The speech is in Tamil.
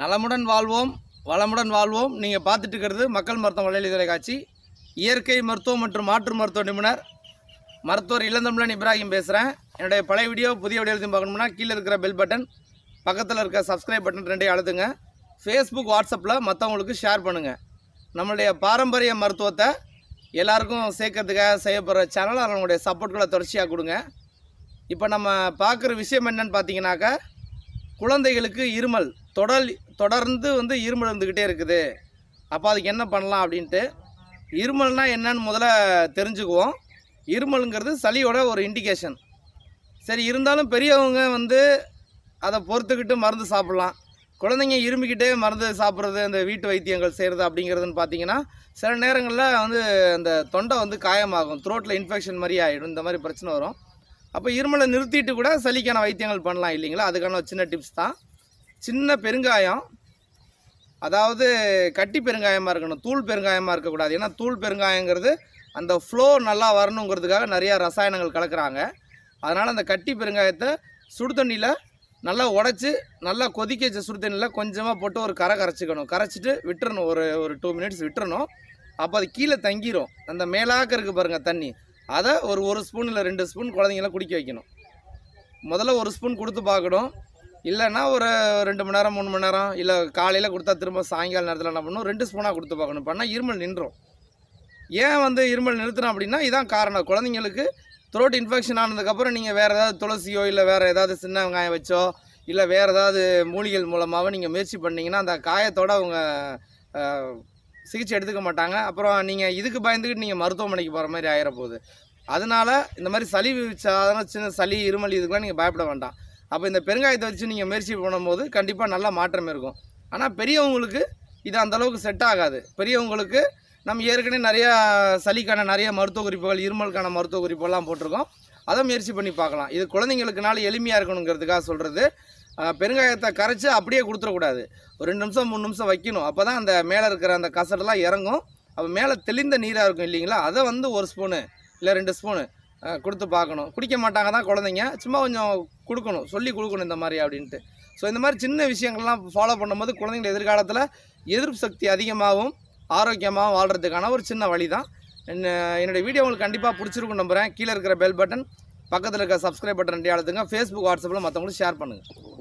நலமுடன் வாழ்வோம் வளமுடன் வாழ்வோம் நீங்கள் பார்த்துட்டு இருக்கிறது மக்கள் மருத்துவம் வலையொலி தொலைக்காட்சி இயற்கை மருத்துவம் மற்றும் மாற்று மருத்துவ நிபுணர் மருத்துவர் இளந்தமிழன் இப்ராஹிம் பேசுகிறேன் என்னுடைய பழைய வீடியோ புதிய வீடியோ எழுதி பார்க்கணும்னா கீழே இருக்கிற பெல் பட்டன் பக்கத்தில் இருக்க சப்ஸ்கிரைப் பட்டன் ரெண்டையும் அழுதுங்க ஃபேஸ்புக் வாட்ஸ்அப்பில் மற்றவங்களுக்கு ஷேர் பண்ணுங்கள் நம்மளுடைய பாரம்பரிய மருத்துவத்தை எல்லாருக்கும் சேர்க்கறதுக்காக செய்யப்படுற சேனல் அவங்களுடைய சப்போர்ட்களை தொடர்ச்சியாக கொடுங்க இப்போ நம்ம பார்க்குற விஷயம் என்னென்னு பார்த்தீங்கன்னாக்கா குழந்தைகளுக்கு இருமல் தொடர் தொடர்ந்து வந்து இருமல் இருந்துக்கிட்டே இருக்குது அப்போ அதுக்கு என்ன பண்ணலாம் அப்படின்ட்டு இருமல்னால் என்னன்னு முதல்ல தெரிஞ்சுக்குவோம் இருமலுங்கிறது சளியோட ஒரு இண்டிகேஷன் சரி இருந்தாலும் பெரியவங்க வந்து அதை பொறுத்துக்கிட்டு மருந்து சாப்பிட்லாம் குழந்தைங்க இருமிக்கிட்டே மருந்து சாப்பிட்றது இந்த வீட்டு வைத்தியங்கள் செய்கிறது அப்படிங்கிறதுன்னு பார்த்தீங்கன்னா சில நேரங்களில் வந்து அந்த தொண்டை வந்து காயமாகும் த்ரோட்டில் இன்ஃபெக்ஷன் மாதிரி ஆகிடும் இந்த மாதிரி பிரச்சனை வரும் அப்போ இருமலை நிறுத்திட்டு கூட சளிக்கான வைத்தியங்கள் பண்ணலாம் இல்லைங்களா அதுக்கான சின்ன டிப்ஸ் தான் சின்ன பெருங்காயம் அதாவது கட்டி பெருங்காயமாக இருக்கணும் தூள் பெருங்காயமாக இருக்கக்கூடாது ஏன்னா தூள் பெருங்காயங்கிறது அந்த ஃப்ளோ நல்லா வரணுங்கிறதுக்காக நிறையா ரசாயனங்கள் கலக்கிறாங்க அதனால் அந்த கட்டி பெருங்காயத்தை சுடு தண்ணியில் நல்லா உடச்சி நல்லா கொதிக்க வச்ச சுடு தண்ணியில் கொஞ்சமாக போட்டு ஒரு கரை கரைச்சிக்கணும் கரைச்சிட்டு விட்டுறணும் ஒரு ஒரு டூ மினிட்ஸ் விட்டுறணும் அப்போ அது கீழே தங்கிரும் அந்த மேலாக்க இருக்குது பாருங்கள் தண்ணி அதை ஒரு ஒரு ஸ்பூன் இல்லை ரெண்டு ஸ்பூன் குழந்தைங்களாம் குடிக்க வைக்கணும் முதல்ல ஒரு ஸ்பூன் கொடுத்து பார்க்கணும் இல்லைன்னா ஒரு ரெண்டு மணி நேரம் மூணு மணி நேரம் இல்லை காலையில் கொடுத்தா திரும்ப சாயங்கால நேரத்தில் என்ன பண்ணணும் ரெண்டு ஸ்பூனாக கொடுத்து பார்க்கணும் பண்ணால் இருமல் நின்றோம் ஏன் வந்து இருமல் நிறுத்தணும் அப்படின்னா இதான் காரணம் குழந்தைங்களுக்கு த்ரோட் இன்ஃபெக்ஷன் ஆனதுக்கப்புறம் நீங்கள் வேறு ஏதாவது துளசியோ இல்லை வேறு ஏதாவது சின்ன வெங்காயம் வச்சோ இல்லை வேறு ஏதாவது மூலிகைகள் மூலமாக நீங்கள் முயற்சி பண்ணிங்கன்னா அந்த காயத்தோடு அவங்க சிகிச்சை எடுத்துக்க மாட்டாங்க அப்புறம் நீங்கள் இதுக்கு பயந்துக்கிட்டு நீங்கள் மருத்துவமனைக்கு போகிற மாதிரி ஆகிட போகுது அதனால் இந்த மாதிரி சளி சாதாரண சின்ன சளி இருமல் இதுக்கெல்லாம் நீங்கள் பயப்பட வேண்டாம் அப்போ இந்த பெருங்காயத்தை வச்சு நீங்கள் முயற்சி பண்ணும்போது கண்டிப்பாக நல்ல மாற்றம் இருக்கும் ஆனால் பெரியவங்களுக்கு இது அந்தளவுக்கு செட் ஆகாது பெரியவங்களுக்கு நம்ம ஏற்கனவே நிறையா சளிக்கான நிறைய மருத்துவ குறிப்புகள் இருமலுக்கான மருத்துவ குறிப்புகள்லாம் போட்டிருக்கோம் அதை முயற்சி பண்ணி பார்க்கலாம் இது குழந்தைங்களுக்குனால எளிமையாக இருக்கணுங்கிறதுக்காக சொல்கிறது பெருங்காயத்தை கரைச்சி அப்படியே கொடுத்துடக்கூடாது ஒரு ரெண்டு நிமிஷம் மூணு நிமிஷம் வைக்கணும் அப்போ தான் அந்த மேலே இருக்கிற அந்த கசடெல்லாம் இறங்கும் அப்போ மேலே தெளிந்த நீராக இருக்கும் இல்லைங்களா அதை வந்து ஒரு ஸ்பூனு இல்லை ரெண்டு ஸ்பூனு கொடுத்து பார்க்கணும் குடிக்க மாட்டாங்க தான் குழந்தைங்க சும்மா கொஞ்சம் கொடுக்கணும் சொல்லி கொடுக்கணும் இந்த மாதிரி அப்படின்ட்டு ஸோ இந்த மாதிரி சின்ன விஷயங்கள்லாம் ஃபாலோ பண்ணும்போது குழந்தைங்கள எதிர்காலத்தில் எதிர்ப்பு சக்தி அதிகமாகவும் ஆரோக்கியமாகவும் வாழ்கிறதுக்கான ஒரு சின்ன வழி தான் என்ன என்னுடைய வீடியோ உங்களுக்கு கண்டிப்பாக பிடிச்சிருக்கும் நம்புகிறேன் கீழே இருக்கிற பெல் பட்டன் பக்கத்தில் இருக்க சப்ஸ்கிரைப் பட்டன் ரெண்டு அழுத்துங்க ஃபேஸ்புக் வாட்ஸ்அப்பில் மற்றவங்களுக்கு ஷேர் பண்ணுங்கள்